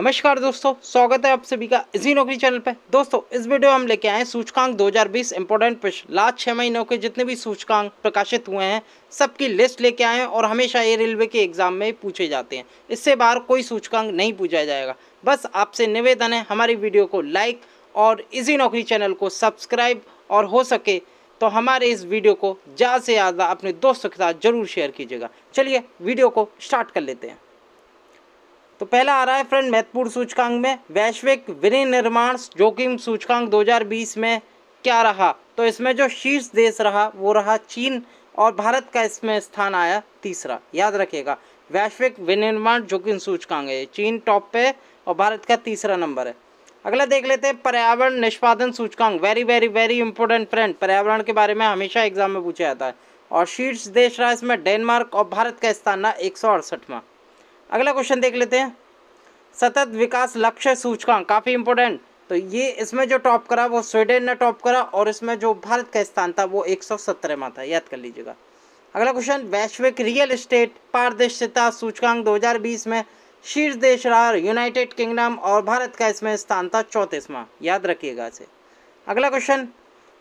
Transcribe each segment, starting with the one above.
नमस्कार दोस्तों स्वागत है आप सभी का इसी नौकरी चैनल पे दोस्तों इस वीडियो हम लेके आए सूचकांक 2020 इंपॉर्टेंट प्रश्न लास्ट छः महीनों के जितने भी सूचकांक प्रकाशित हुए हैं सबकी लिस्ट लेके आए हैं और हमेशा ये रेलवे के एग्जाम में पूछे जाते हैं इससे बाहर कोई सूचकांक नहीं पूछा जाएगा बस आपसे निवेदन है हमारी वीडियो को लाइक और इसी नौकरी चैनल को सब्सक्राइब और हो सके तो हमारे इस वीडियो को ज़्यादा से ज़्यादा अपने दोस्तों के साथ जरूर शेयर कीजिएगा चलिए वीडियो को स्टार्ट कर लेते हैं तो पहला आ रहा है फ्रेंड महत्वपूर्ण सूचकांक में वैश्विक विनिर्माण जोखिम सूचकांक 2020 में क्या रहा तो इसमें जो शीर्ष देश रहा वो रहा चीन और भारत का इसमें स्थान आया तीसरा याद रखिएगा वैश्विक विनिर्माण जोखिम सूचकांक है चीन टॉप पे और भारत का तीसरा नंबर है अगला देख लेते हैं पर्यावरण निष्पादन सूचकांक very very very important friend पर्यावरण के बारे में हमेशा एग्जाम में पूछा जाता है और शीर्ष देश रहा इसमें डेनमार्क और भारत का स्थान रहा एक सौ अड़सठवा अगला क्वेश्चन देख लेते हैं सतत विकास लक्ष्य सूचकांक काफ़ी इंपॉर्टेंट तो ये इसमें जो टॉप करा वो स्वीडन ने टॉप करा और इसमें जो भारत का स्थान था वो एक सौ था याद कर लीजिएगा अगला क्वेश्चन वैश्विक रियल इस्टेट पारदर्शिता सूचकांक 2020 में शीर्ष देश रहा यूनाइटेड किंगडम और भारत का इसमें स्थान था चौंतीसवां याद रखिएगा इसे अगला क्वेश्चन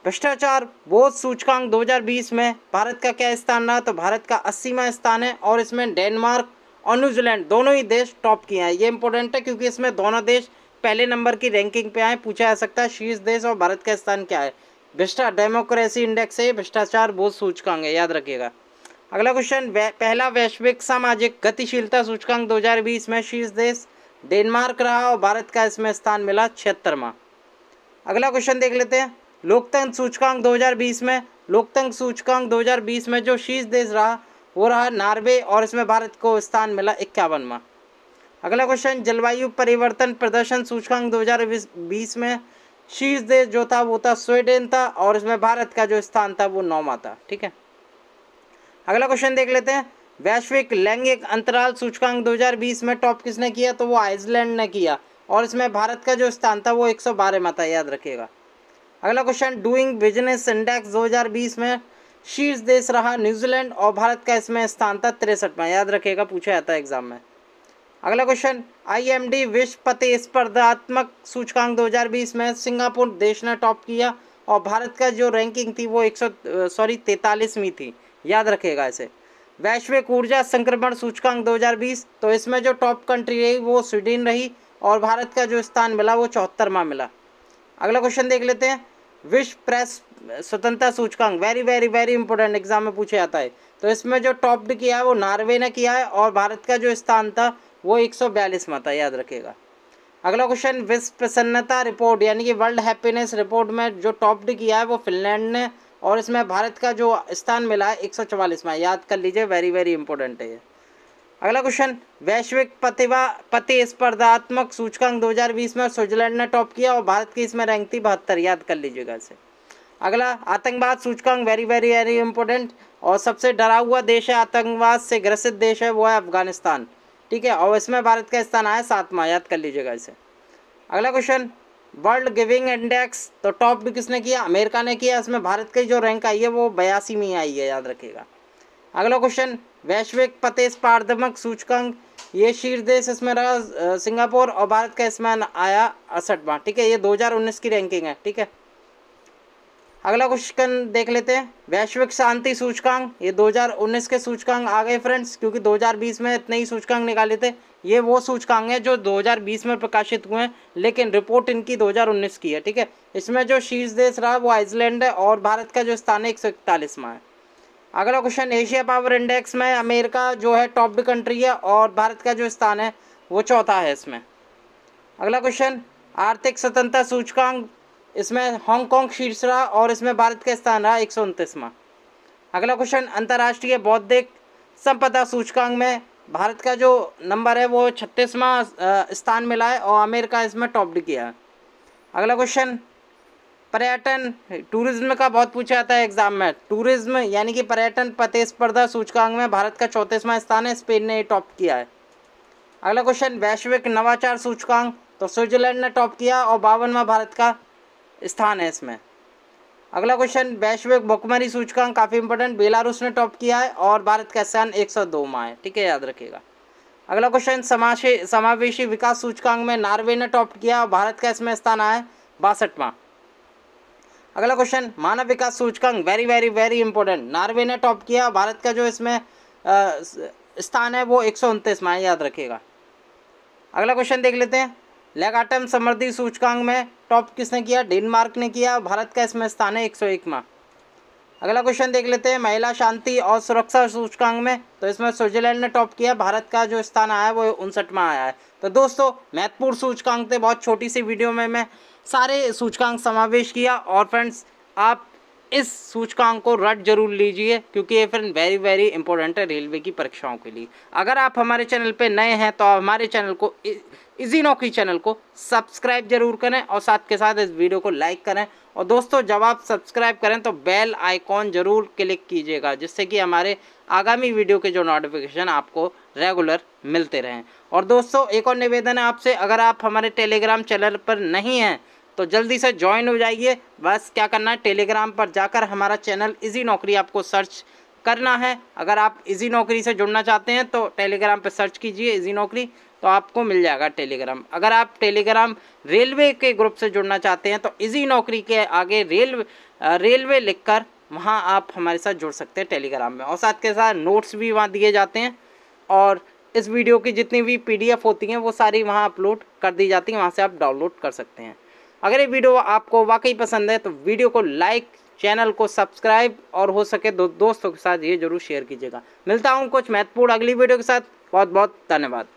भ्रष्टाचार बोध सूचकांक 2020 में भारत का क्या स्थान रहा तो भारत का अस्सीवा स्थान है और इसमें डेनमार्क और न्यूजीलैंड दोनों ही देश टॉप किए हैं ये इंपॉर्टेंट है क्योंकि इसमें दोनों देश पहले नंबर की रैंकिंग पे आए पूछा जा सकता है शीर्ष देश और भारत का स्थान क्या है भ्रष्टा डेमोक्रेसी इंडेक्स है भ्रष्टाचार बहुत सूचकांक है याद रखिएगा अगला क्वेश्चन पहला वैश्विक सामाजिक गतिशीलता सूचकांक दो में शीर्ष देश डेनमार्क रहा और भारत का इसमें स्थान मिला छिहत्तरवा अगला क्वेश्चन देख लेते हैं लोकतंत्र सूचकांक 2020 में लोकतंत्र सूचकांक 2020 में जो शीर्ष देश रहा वो रहा नॉर्वे और इसमें भारत को स्थान मिला इक्यावनवा अगला क्वेश्चन जलवायु परिवर्तन प्रदर्शन सूचकांक 2020 में शीर्ष देश जो था वो था स्वीडन था और इसमें भारत का जो स्थान था वो नौवा था ठीक है अगला क्वेश्चन देख लेते हैं वैश्विक लैंगिक अंतराल सूचकांक 2020 में टॉप किसने किया तो वो आइसलैंड ने किया और इसमें भारत का जो स्थान था वो एक सौ बारह में था याद रखिएगा अगला क्वेश्चन डूइंग बिजनेस इंडेक्स 2020 में शीर्ष देश रहा न्यूजीलैंड और भारत का इसमें स्थान था तिरसठवा याद रखिएगा पूछा जाता है एग्जाम में अगला क्वेश्चन आईएमडी विश्व पते स्पर्धात्मक सूचकांक 2020 में सिंगापुर देश ने टॉप किया और भारत का जो रैंकिंग थी वो सौ सॉरी तैतालीसवीं थी याद रखेगा इसे वैश्विक ऊर्जा संक्रमण सूचकांक 2020 तो इसमें जो टॉप कंट्री रही वो स्वीडन रही और भारत का जो स्थान मिला वो चौहत्तरवा मिला अगला क्वेश्चन देख लेते हैं विश्व प्रेस स्वतंत्रता सूचकांक very very very important exam में पूछा जाता है तो इसमें जो टॉप्ड किया है वो नॉर्वे ने किया है और भारत का जो स्थान था वो एक में था याद रखेगा अगला क्वेश्चन विश्व प्रसन्नता रिपोर्ट यानी कि वर्ल्ड हैप्पीनेस रिपोर्ट में जो टॉप्ड किया है वो फिनलैंड ने और इसमें भारत का जो स्थान मिला है एक में याद कर लीजिए वेरी वेरी इंपॉर्टेंट है ये अगला क्वेश्चन वैश्विक प्रतिभा प्रतिस्पर्धात्मक सूचकांक 2020 में स्विट्जरलैंड ने टॉप किया और भारत की इसमें रैंक थी बहत्तर याद कर लीजिएगा इसे अगला आतंकवाद सूचकांक वेरी वेरी वेरी इंपॉर्टेंट और सबसे डरा हुआ देश है आतंकवाद से ग्रसित देश है वो है अफगानिस्तान ठीक है और इसमें भारत का स्थान आया सातवा याद कर लीजिएगा इसे अगला क्वेश्चन वर्ल्ड गिविंग इंडेक्स तो टॉप भी किसने किया अमेरिका ने किया इसमें भारत की जो रैंक आई है वो बयासी में आई है याद रखेगा अगला क्वेश्चन वैश्विक पते स्पार्धमक सूचकांक ये शीर्ष देश इसमें रहा सिंगापुर और भारत का इसमें आया अड़सठवा ठीक है ये 2019 की रैंकिंग है ठीक है अगला क्वेश्चन देख लेते हैं वैश्विक शांति सूचकांक ये 2019 के सूचकांक आ गए फ्रेंड्स क्योंकि 2020 में इतने ही सूचकांक निकाले थे ये वो सूचकांक है जो 2020 में प्रकाशित हुए हैं लेकिन रिपोर्ट इनकी 2019 की है ठीक है इसमें जो शीर्ष देश रहा वो आइसलैंड है और भारत का जो स्थान है एक सौ इकतालीसवा है अगला क्वेश्चन एशिया पावर इंडेक्स में अमेरिका जो है टॉप्ड कंट्री है और भारत का जो स्थान है वो चौथा है इसमें अगला क्वेश्चन आर्थिक स्वतंत्रता सूचकांक इसमें हांगकांग शीर्ष रहा और इसमें भारत का स्थान रहा एक अगला क्वेश्चन अंतर्राष्ट्रीय बौद्धिक संपदा सूचकांक में भारत का जो नंबर है वो छत्तीसवां स्थान मिला है और अमेरिका इसमें टॉप्ड किया है अगला क्वेश्चन पर्यटन टूरिज्म का बहुत पूछा जाता है एग्जाम में टूरिज्म यानी कि पर्यटन प्रतिस्पर्धा सूचकांक में भारत का चौंतीसवां स्थान है स्पेन ने टॉप किया है अगला क्वेश्चन वैश्विक नवाचार सूचकांक तो स्विट्जरलैंड ने टॉप किया और बावनवा भारत का स्थान है इसमें अगला क्वेश्चन वैश्विक भुखमरी सूचकांक काफ़ी इंपॉर्टेंट बेलारूस ने टॉप किया है और भारत का स्थान 102 में है ठीक है याद रखिएगा अगला क्वेश्चन समावेशी समावेशी विकास सूचकांक में नार्वे ने टॉप किया और भारत का इसमें स्थान आया बासठवां अगला क्वेश्चन मानव विकास सूचकांक very very very important Norway ने टॉप किया भारत का जो इसमें स्थान है वो एक सौ उनतीस में याद रखिएगा अगला क्वेश्चन देख लेते हैं लेगाटम समृद्धि सूचकांक में टॉप किसने किया डेनमार्क ने किया भारत का इसमें स्थान है एक सौ एक माह अगला क्वेश्चन देख लेते हैं महिला शांति और सुरक्षा सूचकांक में तो इसमें स्विट्जरलैंड ने टॉप किया भारत का जो स्थान आया है वो उनसठवां आया है तो दोस्तों महत्वपूर्ण सूचकांक थे बहुत छोटी सी वीडियो में मैं सारे सूचकांक समावेश किया और फ्रेंड्स आप इस सूचकांक को रट जरूर लीजिए क्योंकि ये फिर वेरी वेरी इंपॉर्टेंट है रेलवे की परीक्षाओं के लिए अगर आप हमारे चैनल पे नए हैं तो आप हमारे चैनल को इजी नौकरी चैनल को सब्सक्राइब जरूर करें और साथ के साथ इस वीडियो को लाइक करें और दोस्तों जब आप सब्सक्राइब करें तो बेल आइकॉन ज़रूर क्लिक कीजिएगा जिससे कि हमारे आगामी वीडियो के जो नोटिफिकेशन आपको रेगुलर मिलते रहें और दोस्तों एक और निवेदन है आपसे अगर आप हमारे टेलीग्राम चैनल पर नहीं हैं तो जल्दी से ज्वाइन हो जाइए बस क्या करना है टेलीग्राम पर जाकर हमारा चैनल इजी नौकरी आपको सर्च करना है अगर आप इजी नौकरी से जुड़ना चाहते हैं तो टेलीग्राम पर सर्च कीजिए इजी नौकरी तो आपको मिल जाएगा टेलीग्राम अगर आप टेलीग्राम रेलवे के ग्रुप से जुड़ना चाहते हैं तो इजी नौकरी के आगे रेल रेलवे लिख कर वहाँ आप हमारे साथ जुड़ सकते हैं टेलीग्राम में और साथ के साथ नोट्स भी वहाँ दिए जाते हैं और इस वीडियो की जितनी भी पीडीएफ होती हैं वो सारी वहाँ अपलोड कर दी जाती हैं वहाँ से आप डाउनलोड कर सकते हैं अगर ये वीडियो आपको वाकई पसंद है तो वीडियो को लाइक चैनल को सब्सक्राइब और हो सके दो, तो दोस्तों के साथ ये जरूर शेयर कीजिएगा मिलता हूँ कुछ महत्वपूर्ण अगली वीडियो के साथ बहुत बहुत धन्यवाद